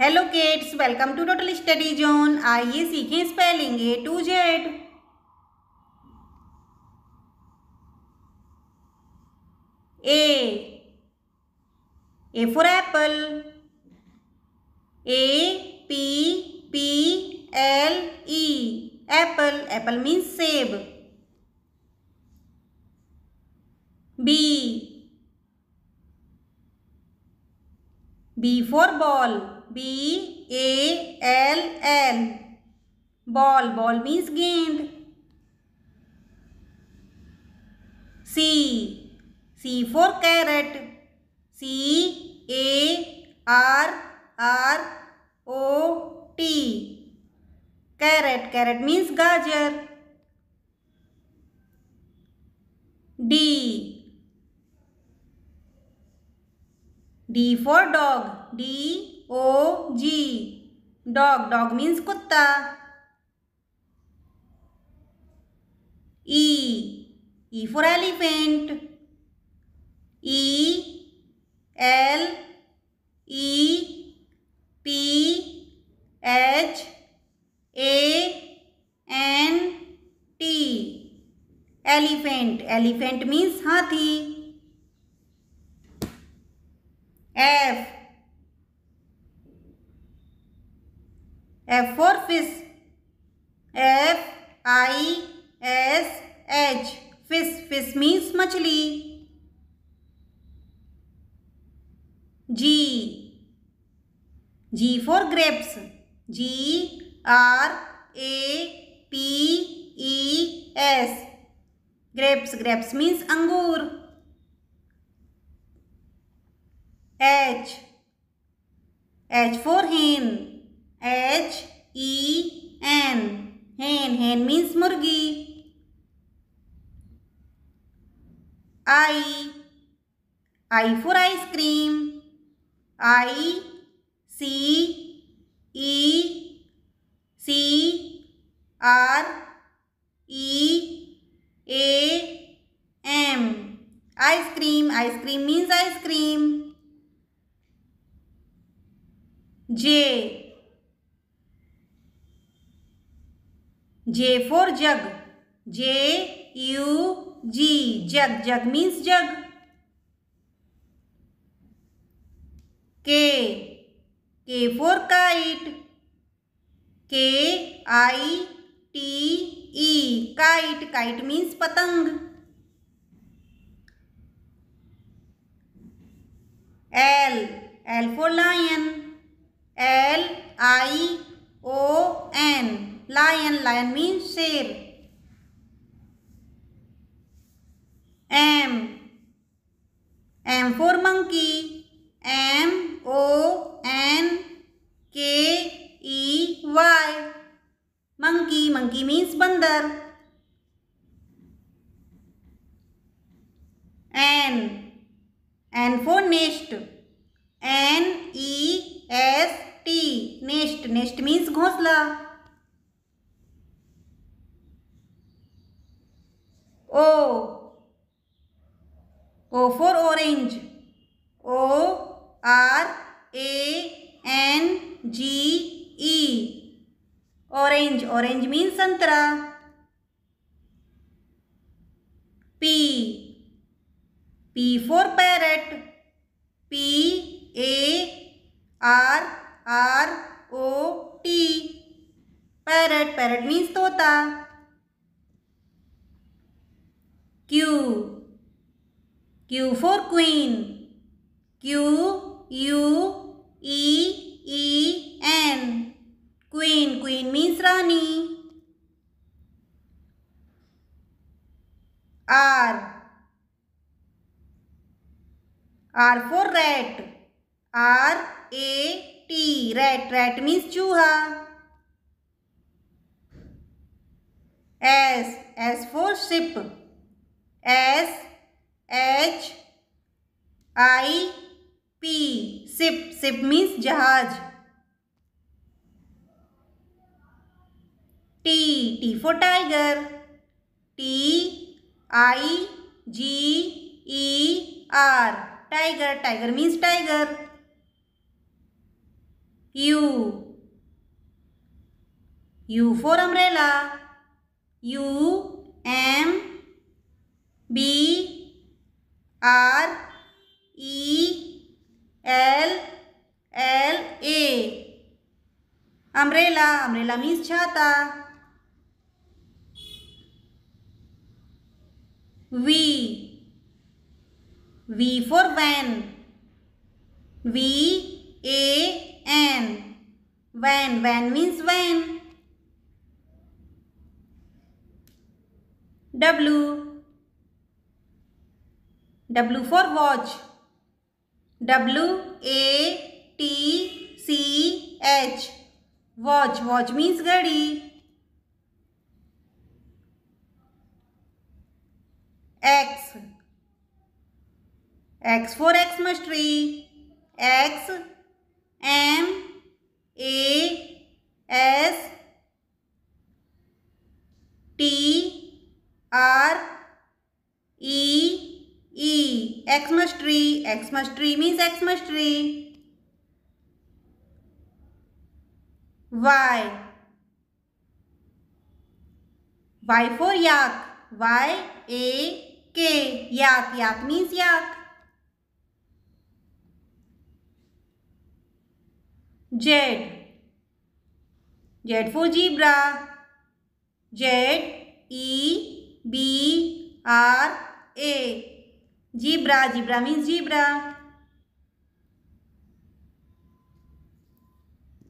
Hello kids welcome to total study zone आइए सीखें spelling A to Z A A for apple A P P L E apple apple means सेब B B for ball. B A L L. Ball. Ball means gained. C C for carrot. C A R R O T. Carrot. Carrot means gajar. D D for dog D O G dog dog means कुत्ता E E for elephant E L E P H A N T elephant elephant means हाथी F for fish F I S H fish fish means मछली G G for grapes G R A P E S grapes grapes means अंगूर H H for hen H E N hen hen means मुर्गी I I for ice cream I C E C R E A M ice cream ice cream means ice cream J J for jug. J U G. Jug. Jug means jug. K. K for kite. K I T E. Kite. Kite means patang. L. L for lion. L I O N. lion lion means शेर m m for monkey m o n k e y monkey monkey means बंदर n n for nest n e s t nest nest means घोंसला O O for orange O R A N G E orange orange mean संतरा P P for parrot P A R R O T parrot parrot means तोता Q. Q for queen. Q U E E N. Queen. Queen means Rani. R. R for rat. R A T. Rat. Rat means chuha. S. S for ship. S H I P ship ship means जहाज T T for tiger T I G E R tiger tiger means tiger U U for umbrella U umbrella means chhata. V. V for van. V A N. Van. Van means van. W. W for watch. W A T C H watch watch means घड़ी X X for Xmas tree X M A S T R E E Xmas tree Xmas tree means Xmas tree Y. Y for yak. Y A K. Yak. Yak means yak. Z. Z for zebra. Z E B R A. Zebra. Zebra means zebra.